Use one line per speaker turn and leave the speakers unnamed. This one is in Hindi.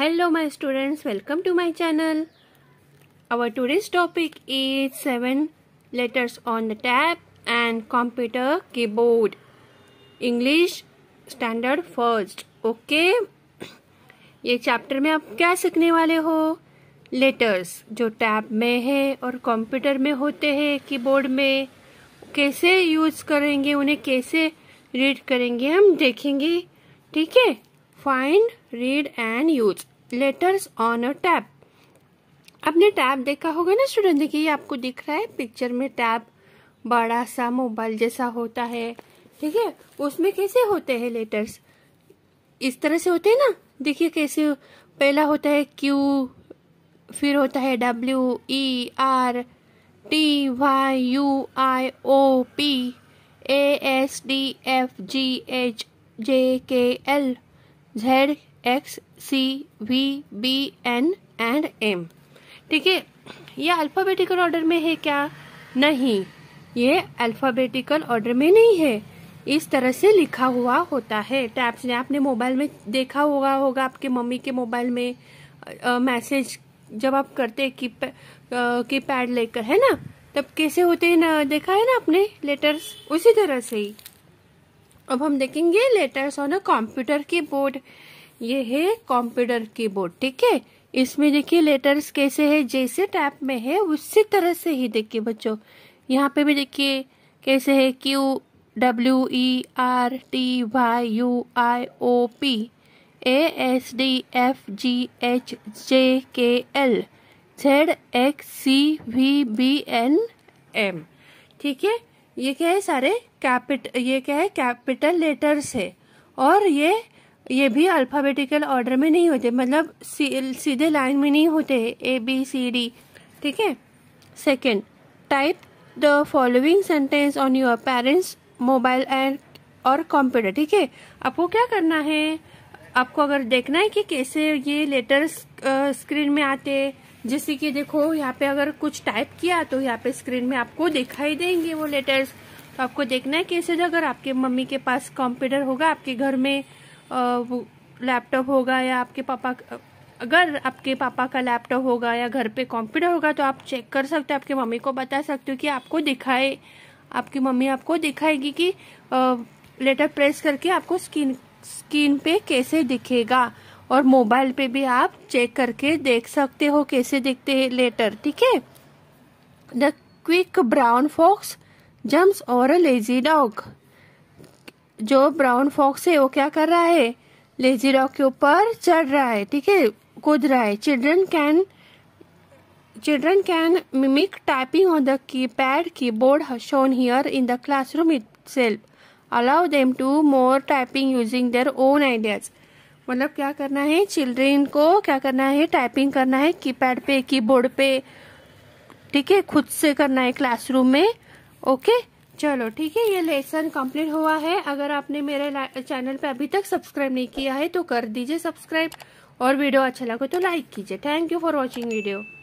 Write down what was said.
Hello my students welcome to my channel our today's topic is seven letters on the tab and computer keyboard English standard first okay ये चैप्टर में आप क्या सीखने वाले हो लेटर्स जो टैब में है और कंप्यूटर में होते हैं कीबोर्ड में कैसे यूज करेंगे उन्हें कैसे रीड करेंगे हम देखेंगे ठीक है find read and use letters on a tab आपने टैब देखा होगा ना स्टूडेंट देखिए आपको दिख रहा है पिक्चर में टैब बड़ा सा मोबाइल जैसा होता है ठीक है उसमें कैसे होते हैं लेटर्स इस तरह से होते हैं ना देखिए कैसे पहला होता है क्यू फिर होता है W E R T Y U I O P A, S D F G H J K L Z X C V B N and M ठीक है ये अल्फ़ाबेटिकल ऑर्डर में है क्या नहीं ये अल्फ़ाबेटिकल ऑर्डर में नहीं है इस तरह से लिखा हुआ होता है टैप्स ने आपने मोबाइल में देखा होगा होगा आपके मम्मी के मोबाइल में मैसेज जब आप करते की की पैड लेकर है ना तब कैसे होते हैं ना देखा है ना आपने लेटर्स उसी तरह से ही अब हम देखेंगे letters on a computer board ये है कॉम्प्यूटर कीबोर्ड ठीक है इसमें देखिए लेटर्स कैसे है जैसे टैप में है उसी तरह से ही देखिए बच्चों यहाँ पे भी देखिए कैसे है Q W E R T Y U I O P A S D F G H J K L Z X C V B L M ठीक है ये क्या है सारे कैपिट ये क्या है कैपिटल लेटर्स है और ये ये भी अल्फ़ाबेटिकल ऑर्डर में नहीं होते मतलब सीधे लाइन में नहीं होते ए बी सी डी ठीक है second type the following sentence on your parents mobile and और कंप्यूटर ठीक है आपको क्या करना है आपको अगर देखना है कि कैसे ये लेटर्स स्क्रीन में आते जैसे कि देखो यहाँ पे अगर कुछ टाइप किया तो यहाँ पे स्क्रीन में आपको दिखाई देंगे वो लेटर्स तो आपको देखना है कैसे अगर आपके मम्मी के पास कंप्यूटर होगा आपके घर में लैपटॉप होगा या आपके पापा अगर आपके पापा का लैपटॉप होगा या घर पे कंप्यूटर होगा तो आप चेक कर सकते हो आपके मम्मी को बता सकते हो कि आपको दिखाए आपकी मम्मी आपको दिखाएगी कि लेटर प्रेस करके आपको स्क्रीन स्क्रीन पे कैसे दिखेगा और मोबाइल पे भी आप चेक करके देख सकते हो कैसे दिखते हैं लेटर ठीक है the quick brown fox jumps और अ लेजी डॉग जो ब्राउन फॉक्स है वो क्या कर रहा है लेजी रॉक के ऊपर चढ़ रहा है ठीक है कूद रहा है children can children can mimic typing on the keypad keyboard shown here in the classroom itself allow them to more typing using their own ideas मतलब क्या करना है चिल्ड्रेन को क्या करना है टाइपिंग करना है कीपैड पे कीबोर्ड पे ठीक है खुद से करना है क्लासरूम में ओके okay? चलो ठीक है ये लेसन कंप्लीट हुआ है अगर आपने मेरे चैनल पे अभी तक सब्सक्राइब नहीं किया है तो कर दीजिए सब्सक्राइब और वीडियो अच्छा लगे तो लाइक कीजिए thank you for watching video